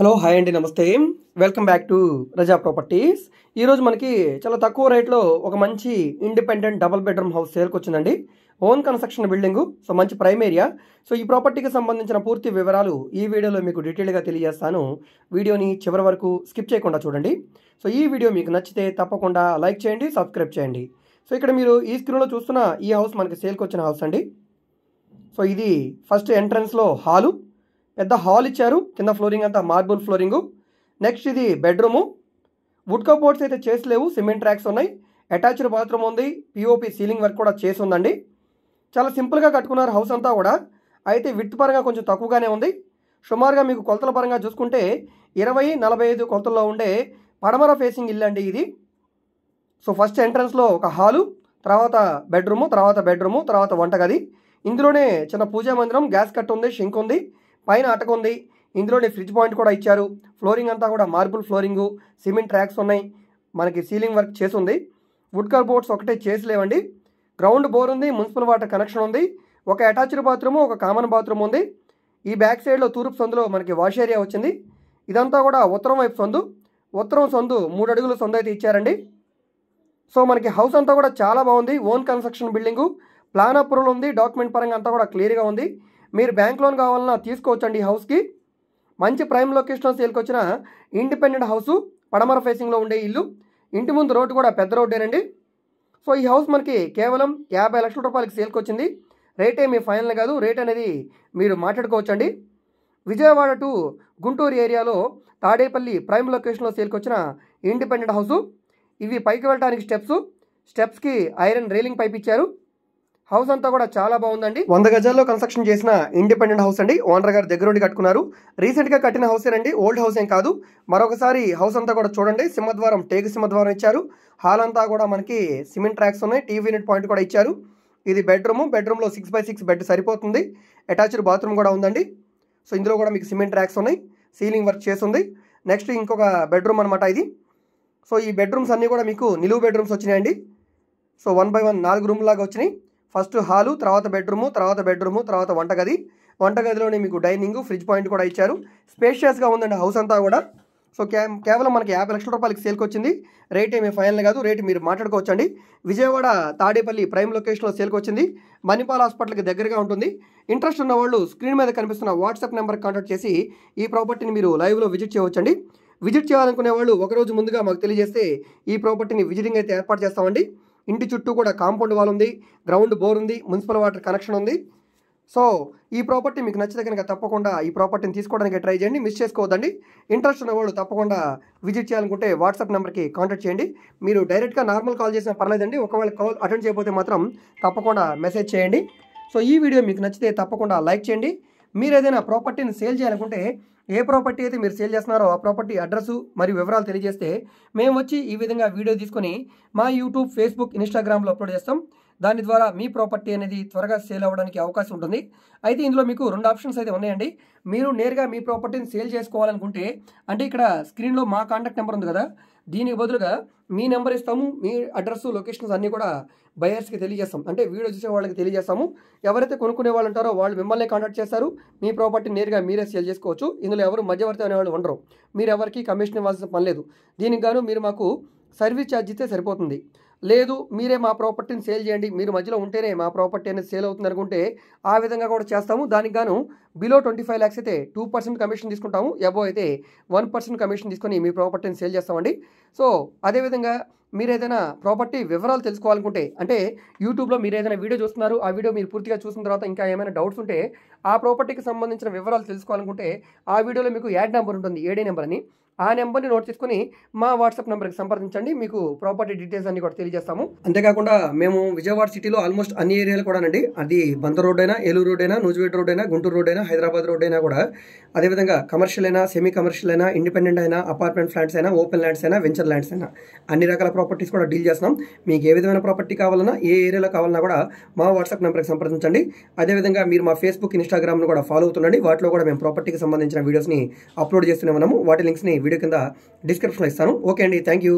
hello hi అండి నమస్తే welcome back to Raza properties ఈరోజు మనకి చాలా తక్కువ రేట్లో ఒక మంచి ఇండిపెండెంట్ డబల్ బెడ్రూమ్ హౌస్ సేల్కి వచ్చిందండి ఓన్ కన్స్ట్రక్షన్ బిల్డింగు సో మంచి ప్రైమ్ ఏరియా సో ఈ ప్రాపర్టీకి సంబంధించిన పూర్తి వివరాలు ఈ వీడియోలో మీకు డీటెయిల్గా తెలియజేస్తాను వీడియోని చివరి వరకు స్కిప్ చేయకుండా చూడండి సో ఈ వీడియో మీకు నచ్చితే తప్పకుండా లైక్ చేయండి సబ్స్క్రైబ్ చేయండి సో ఇక్కడ మీరు ఈ స్క్రీన్లో చూస్తున్న ఈ హౌస్ మనకి సేల్కి వచ్చిన హౌస్ అండి సో ఇది ఫస్ట్ ఎంట్రన్స్లో హాలు పెద్ద హాల్ ఇచ్చారు కింద ఫ్లోరింగ్ అంతా మార్బుల్ ఫ్లోరింగ్ నెక్స్ట్ ఇది బెడ్రూము వుడ్ కబోర్డ్స్ అయితే చేసలేవు సిమెంట్ ట్రాక్స్ ఉన్నాయి అటాచ్డ్ బాత్రూమ్ ఉంది పిఓపి సీలింగ్ వర్క్ కూడా చేసి ఉందండి చాలా సింపుల్గా కట్టుకున్నారు హౌస్ అంతా కూడా అయితే విత్ పరంగా కొంచెం తక్కువగానే ఉంది సుమారుగా మీకు కొలతల పరంగా చూసుకుంటే ఇరవై నలభై ఐదు కొలతల్లో ఉండే పడమర ఫేసింగ్ ఇల్లు అండి ఇది సో ఫస్ట్ ఎంట్రన్స్లో ఒక హాలు తర్వాత బెడ్రూము తర్వాత బెడ్రూము తర్వాత వంటగది ఇందులోనే చిన్న పూజా మందిరం గ్యాస్ కట్ ఉంది షింక్ ఉంది పైన అటక ఉంది ఇందులోనే ఫ్రిడ్జ్ పాయింట్ కూడా ఇచ్చారు ఫ్లోరింగ్ అంతా కూడా మార్బుల్ ఫ్లోరింగు సిమెంట్ ట్రాక్స్ ఉన్నాయి మనకి సీలింగ్ వర్క్ చేసి ఉంది వుడ్ కర్ బోర్డ్స్ ఒకటే చేసలేవండి గ్రౌండ్ బోర్ ఉంది మున్సిపల్ వాటర్ కనెక్షన్ ఉంది ఒక అటాచ్డ్ బాత్రూమ్ ఒక కామన్ బాత్రూమ్ ఉంది ఈ బ్యాక్ సైడ్లో తూర్పు సందులో మనకి వాష్ ఏరియా వచ్చింది ఇదంతా కూడా ఉత్తరం వైపు సందు ఉత్తరం సందు మూడు అడుగుల సందు అయితే ఇచ్చారండి సో మనకి హౌస్ అంతా కూడా చాలా బాగుంది own construction building plan approval ఉంది డాక్యుమెంట్ పరంగా అంతా కూడా క్లియర్గా ఉంది మీరు బ్యాంక్ లోన్ కావాలన్నా తీసుకోవచ్చండి ఈ హౌస్కి మంచి ప్రైమ్ లొకేషన్లో సేల్కి వచ్చిన ఇండిపెండెంట్ హౌస్ పడమర ఫేసింగ్లో ఉండే ఇల్లు ఇంటి ముందు రోడ్డు కూడా పెద్ద రోడ్డేనండి సో ఈ హౌస్ మనకి కేవలం యాభై లక్షల రూపాయలకి సేల్కి వచ్చింది రేటే మీ ఫైనల్ కాదు రేట్ అనేది మీరు మాట్లాడుకోవచ్చండి విజయవాడ టు గుంటూరు ఏరియాలో తాడేపల్లి ప్రైమ్ లొకేషన్లో సేల్కి వచ్చిన ఇండిపెండెంట్ హౌసు ఇవి పైకి వెళ్ళడానికి స్టెప్స్ స్టెప్స్కి ఐరన్ రైలింగ్ పైప్ ఇచ్చారు హౌస్ అంతా కూడా చాలా బాగుందండి వంద గజాల్లో కన్స్ట్రక్షన్ చేసిన ఇండిపెండెంట్ హౌస్ అండి ఓనర్ గారు ఉండి కట్టుకున్నారు రీసెంట్ గా కట్టిన ఏనండి ఓల్డ్ హౌస్ ఏం కాదు మరొకసారి హౌస్ అంతా కూడా చూడండి సింహద్వారం టేకు సింహద్వారం ఇచ్చారు హాల్ అంతా కూడా మనకి సిమెంట్ ట్రాక్స్ ఉన్నాయి టీవీ యూనిట్ పాయింట్ కూడా ఇచ్చారు ఇది బెడ్రూమ్ బెడ్రూమ్లో సిక్స్ బై సిక్స్ బెడ్ సరిపోతుంది అటాచ్డ్ బాత్రూమ్ కూడా ఉందండి సో ఇందులో కూడా మీకు సిమెంట్ ట్రాక్స్ ఉన్నాయి సీలింగ్ వర్క్ చేస్తుంది నెక్స్ట్ ఇంకొక బెడ్రూమ్ అనమాట ఇది సో ఈ బెడ్రూమ్స్ అన్నీ కూడా మీకు నిలువు బెడ్రూమ్స్ వచ్చినాయండి సో వన్ బై వన్ నాలుగు రూమ్ లాగా వచ్చినాయి ఫస్ట్ హాలు తర్వాత బెడ్రూము తర్వాత బెడ్రూము తర్వాత వంటగది వంటగదిలోనే మీకు డైనింగ్ ఫ్రిడ్జ్ పాయింట్ కూడా ఇచ్చారు స్పేషియస్గా ఉందండి హౌస్ అంతా కూడా సో కేవలం మనకి యాభై లక్షల రూపాయలకి సేల్కి వచ్చింది రేట్ ఏమీ ఫైనల్ కాదు రేట్ మీరు మాట్లాడుకోవచ్చండి విజయవాడ తాడేపల్లి ప్రైమ్ లొకేషన్లో సేల్కి వచ్చింది మణిపాల్ హాస్పిటల్కి దగ్గరగా ఉంటుంది ఇంట్రెస్ట్ ఉన్న వాళ్ళు స్క్రీన్ మీద కనిపిస్తున్న వాట్సాప్ నెంబర్ కాంటాక్ట్ చేసి ఈ ప్రాపర్టీని మీరు లైవ్లో విజిట్ చేయవచ్చండి విజిట్ చేయాలనుకునే వాళ్ళు ఒకరోజు ముందుగా మాకు తెలియజేస్తే ఈ ప్రాపర్టీని విజిటింగ్ అయితే ఏర్పాటు చేస్తామండి ఇంటి చుట్టూ కూడా కాంపౌండ్ వాల్ ఉంది గ్రౌండ్ బోర్ ఉంది మున్సిపల్ వాటర్ కనెక్షన్ ఉంది సో ఈ ప్రాపర్టీ మీకు నచ్చితే కనుక తప్పకుండా ఈ ప్రాపర్టీని తీసుకోవడానికి ట్రై చేయండి మిస్ చేసుకోవద్దండి ఇంట్రెస్ట్ ఉన్నవాళ్ళు తప్పకుండా విజిట్ చేయాలనుకుంటే వాట్సాప్ నెంబర్కి కాంటాక్ట్ చేయండి మీరు డైరెక్ట్గా నార్మల్ కాల్ చేసినా పర్లేదండి ఒకవేళ కాల్ అటెండ్ చేయకపోతే మాత్రం తప్పకుండా మెసేజ్ చేయండి సో ఈ వీడియో మీకు నచ్చితే తప్పకుండా లైక్ చేయండి మీరు ఏదైనా ప్రాపర్టీని సేల్ చేయాలనుకుంటే ఏ ప్రాపర్టీ అయితే మీరు సేల్ చేస్తున్నారో ఆ ప్రాపర్టీ అడ్రస్ మరియు వివరాలు తెలియజేస్తే మేము వచ్చి ఈ విధంగా వీడియో తీసుకొని మా యూట్యూబ్ ఫేస్బుక్ ఇన్స్టాగ్రామ్లో అప్లోడ్ చేస్తాం దాని ద్వారా మీ ప్రాపర్టీ అనేది త్వరగా సేల్ అవ్వడానికి అవకాశం ఉంటుంది అయితే ఇందులో మీకు రెండు ఆప్షన్స్ అయితే ఉన్నాయండి మీరు నేరుగా మీ ప్రాపర్టీని సేల్ చేసుకోవాలనుకుంటే అంటే ఇక్కడ స్క్రీన్లో మా కాంటాక్ట్ నెంబర్ ఉంది కదా దీనికి బదులుగా మీ నెంబర్ ఇస్తాము మీ అడ్రస్ లొకేషన్స్ అన్నీ కూడా బయర్స్కి తెలియజేస్తాం అంటే వీడియో చూసే వాళ్ళకి తెలియజేస్తాము ఎవరైతే కొనుక్కునే వాళ్ళు ఉంటారో వాళ్ళు మిమ్మల్ని కాంటాక్ట్ చేస్తారు మీ ప్రాపర్టీ నేరుగా మీరే సేల్ చేసుకోవచ్చు ఇందులో ఎవరు మధ్యవర్తి అనేవాళ్ళు ఉండరు మీరు ఎవరికి కమిషన్ ఇవ్వాల్సిన పని లేదు దీనికి గాను మీరు మాకు సర్వీస్ ఛార్జ్ ఇస్తే సరిపోతుంది లేదు మీరే మా ప్రాపర్టీని సేల్ చేయండి మీరు మధ్యలో ఉంటేనే మా ప్రాపర్టీ అనేది సేల్ అవుతుంది అనుకుంటే ఆ విధంగా కూడా చేస్తాము దానికి గాను బిలో ట్వంటీ ఫైవ్ ల్యాక్స్ అయితే టూ పర్సెంట్ కమిషన్ తీసుకుంటాము ఎబో అయితే వన్ పర్సెంట్ కమిషన్ తీసుకొని మీ ప్రాపర్టీని సేల్ చేస్తామండి సో అదేవిధంగా మీరు ఏదైనా ప్రాపర్టీ వివరాలు తెలుసుకోవాలనుకుంటే అంటే యూట్యూబ్లో మీరు ఏదైనా వీడియో చూస్తున్నారు ఆ వీడియో మీరు పూర్తిగా చూసిన తర్వాత ఇంకా ఏమైనా డౌట్స్ ఉంటే ఆ ప్రాపర్టీకి సంబంధించిన వివరాలు తెలుసుకోవాలనుకుంటే ఆ వీడియోలో మీకు యాడ్ నెంబర్ ఉంటుంది ఏడే నెంబర్ అని ఆ నెంబర్ని నోట్ చేసుకుని మా వాట్సాప్ నెంబర్కి సంప్రదించండి మీకు ప్రాపర్టీ డీటెయిల్స్ అన్ని కూడా తెలియజేస్తాము అంతేకాకుండా మేము విజయవాడ సిటీలో ఆల్మోస్ట్ అన్ని ఏరియాలు అండి అది బంద రోడ్ అయినా ఏలూరు రోడ్ అయినా నూజువేట్ రోడ్ అయినా గుంటూరు రోడ్ అయినా హైదరాబాద్ రోడ్ అయినా కూడా అదేవిధంగా కమర్షియల్ అయినా సెమీ కమర్షియల్ అయినా ఇండిపెండెంట్ అయినా అపార్ట్మెంట్ ఫ్లాట్స్ అయినా ఓపెన్ ల్యాండ్స్ అయినా వెంచర్ ల్యాండ్స్ అయినా అన్ని రకాల ప్రాపర్టీస్ కూడా డీల్ చేస్తాం మీకు ఏ విధమైన ప్రాపర్టీ కావాలన్నా ఏ ఏరియాలో కావాలన్నా కూడా మా వాట్సాప్ నెంబర్కి సంప్రదించండి అదేవిధంగా మీరు మా ఫేస్బుక్ ఇన్స్టాగ్రామ్ను కూడా ఫాలో అవుతుండండి వాటిలో కూడా మేము ప్రాపర్టీకి సంబంధించిన వీడియోస్ని అప్లోడ్ చేస్తూనే ఉన్నాము వాటి లింక్స్ని వీడియో కింద డిస్క్రిప్షన్లో ఇస్తాను ఓకే అండి థ్యాంక్ యూ